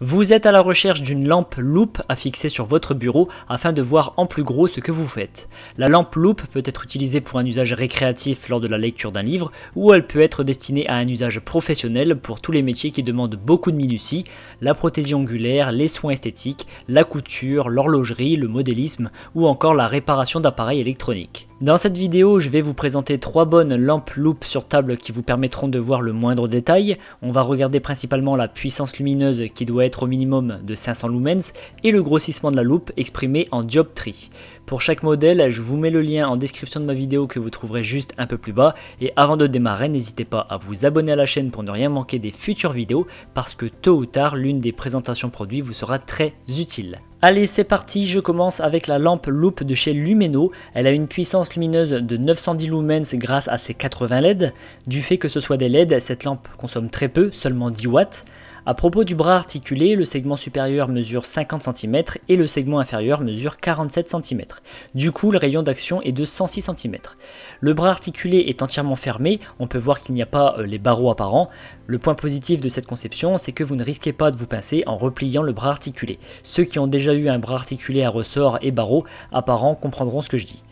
Vous êtes à la recherche d'une lampe loupe à fixer sur votre bureau afin de voir en plus gros ce que vous faites. La lampe loupe peut être utilisée pour un usage récréatif lors de la lecture d'un livre ou elle peut être destinée à un usage professionnel pour tous les métiers qui demandent beaucoup de minutie, la prothésie angulaire, les soins esthétiques, la couture, l'horlogerie, le modélisme ou encore la réparation d'appareils électroniques. Dans cette vidéo, je vais vous présenter trois bonnes lampes loupes sur table qui vous permettront de voir le moindre détail. On va regarder principalement la puissance lumineuse qui doit être au minimum de 500 lumens et le grossissement de la loupe exprimé en dioptrie. Pour chaque modèle, je vous mets le lien en description de ma vidéo que vous trouverez juste un peu plus bas. Et avant de démarrer, n'hésitez pas à vous abonner à la chaîne pour ne rien manquer des futures vidéos parce que tôt ou tard, l'une des présentations produits vous sera très utile. Allez c'est parti, je commence avec la lampe loupe de chez Lumeno. Elle a une puissance lumineuse de 910 lumens grâce à ses 80 LED. Du fait que ce soit des LED, cette lampe consomme très peu, seulement 10 watts. A propos du bras articulé, le segment supérieur mesure 50 cm et le segment inférieur mesure 47 cm. Du coup, le rayon d'action est de 106 cm. Le bras articulé est entièrement fermé, on peut voir qu'il n'y a pas euh, les barreaux apparents. Le point positif de cette conception, c'est que vous ne risquez pas de vous pincer en repliant le bras articulé. Ceux qui ont déjà eu un bras articulé à ressort et barreaux apparents comprendront ce que je dis.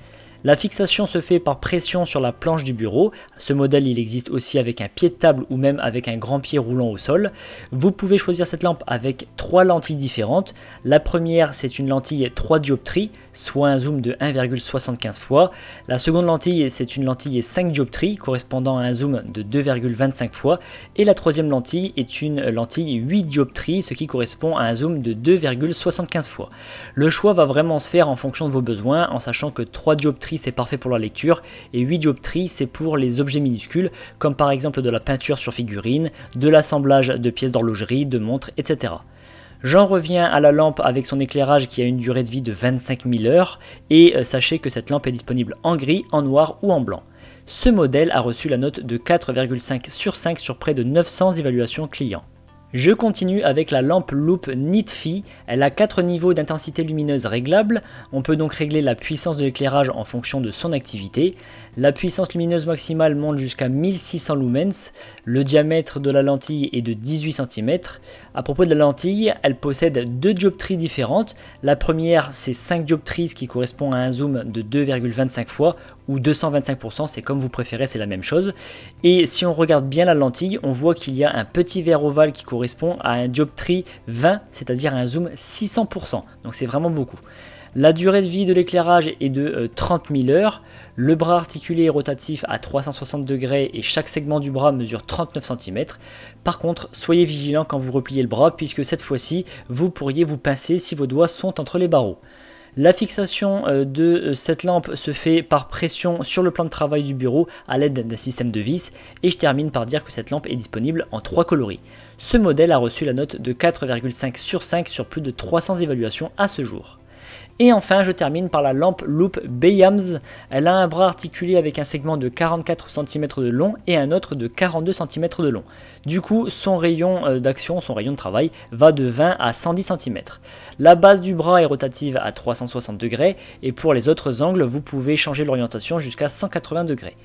La fixation se fait par pression sur la planche du bureau. Ce modèle, il existe aussi avec un pied de table ou même avec un grand pied roulant au sol. Vous pouvez choisir cette lampe avec trois lentilles différentes. La première, c'est une lentille 3 dioptries, soit un zoom de 1,75 fois. La seconde lentille, c'est une lentille 5 dioptries, correspondant à un zoom de 2,25 fois. Et la troisième lentille est une lentille 8 dioptries, ce qui correspond à un zoom de 2,75 fois. Le choix va vraiment se faire en fonction de vos besoins, en sachant que 3 dioptries c'est parfait pour la lecture, et 8 job c'est pour les objets minuscules, comme par exemple de la peinture sur figurine, de l'assemblage de pièces d'horlogerie, de montres, etc. J'en reviens à la lampe avec son éclairage qui a une durée de vie de 25 000 heures, et euh, sachez que cette lampe est disponible en gris, en noir ou en blanc. Ce modèle a reçu la note de 4,5 sur 5 sur près de 900 évaluations clients. Je continue avec la lampe Loop Nitfi, elle a 4 niveaux d'intensité lumineuse réglables, on peut donc régler la puissance de l'éclairage en fonction de son activité. La puissance lumineuse maximale monte jusqu'à 1600 lumens, le diamètre de la lentille est de 18 cm, à propos de la lentille, elle possède deux dioptries différentes. La première, c'est 5 dioptries, qui correspond à un zoom de 2,25 fois ou 225%, c'est comme vous préférez, c'est la même chose. Et si on regarde bien la lentille, on voit qu'il y a un petit verre ovale qui correspond à un dioptrie 20, c'est-à-dire un zoom 600%. Donc c'est vraiment beaucoup. La durée de vie de l'éclairage est de 30 euh, 000 heures. Le bras articulé est rotatif à 360 degrés et chaque segment du bras mesure 39 cm. Par contre, soyez vigilant quand vous repliez le bras puisque cette fois-ci, vous pourriez vous pincer si vos doigts sont entre les barreaux. La fixation euh, de euh, cette lampe se fait par pression sur le plan de travail du bureau à l'aide d'un système de vis et je termine par dire que cette lampe est disponible en 3 coloris. Ce modèle a reçu la note de 4,5 sur 5 sur plus de 300 évaluations à ce jour. Et enfin, je termine par la lampe Loop Bayams. Elle a un bras articulé avec un segment de 44 cm de long et un autre de 42 cm de long. Du coup, son rayon euh, d'action, son rayon de travail, va de 20 à 110 cm. La base du bras est rotative à 360 degrés et pour les autres angles, vous pouvez changer l'orientation jusqu'à 180 degrés.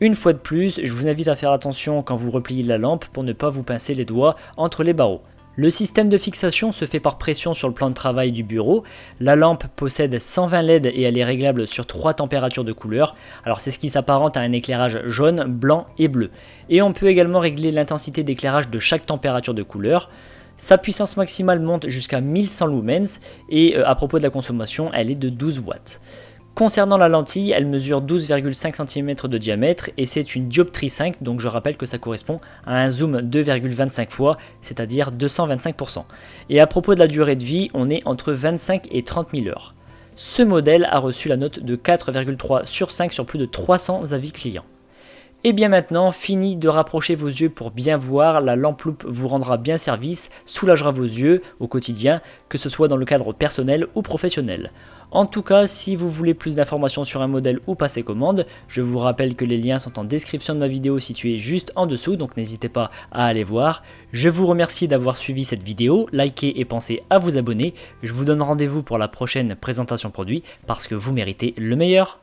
Une fois de plus, je vous invite à faire attention quand vous repliez la lampe pour ne pas vous pincer les doigts entre les barreaux. Le système de fixation se fait par pression sur le plan de travail du bureau. La lampe possède 120 LED et elle est réglable sur trois températures de couleur. Alors c'est ce qui s'apparente à un éclairage jaune, blanc et bleu. Et on peut également régler l'intensité d'éclairage de chaque température de couleur. Sa puissance maximale monte jusqu'à 1100 lumens et euh, à propos de la consommation, elle est de 12 watts. Concernant la lentille, elle mesure 12,5 cm de diamètre et c'est une dioptrie 5, donc je rappelle que ça correspond à un zoom 2,25 fois, c'est-à-dire 225%. Et à propos de la durée de vie, on est entre 25 et 30 000 heures. Ce modèle a reçu la note de 4,3 sur 5 sur plus de 300 avis clients. Et eh bien maintenant, fini de rapprocher vos yeux pour bien voir, la lampe loupe vous rendra bien service, soulagera vos yeux au quotidien, que ce soit dans le cadre personnel ou professionnel. En tout cas, si vous voulez plus d'informations sur un modèle ou passer commande, je vous rappelle que les liens sont en description de ma vidéo située juste en dessous, donc n'hésitez pas à aller voir. Je vous remercie d'avoir suivi cette vidéo, likez et pensez à vous abonner. Je vous donne rendez-vous pour la prochaine présentation produit, parce que vous méritez le meilleur.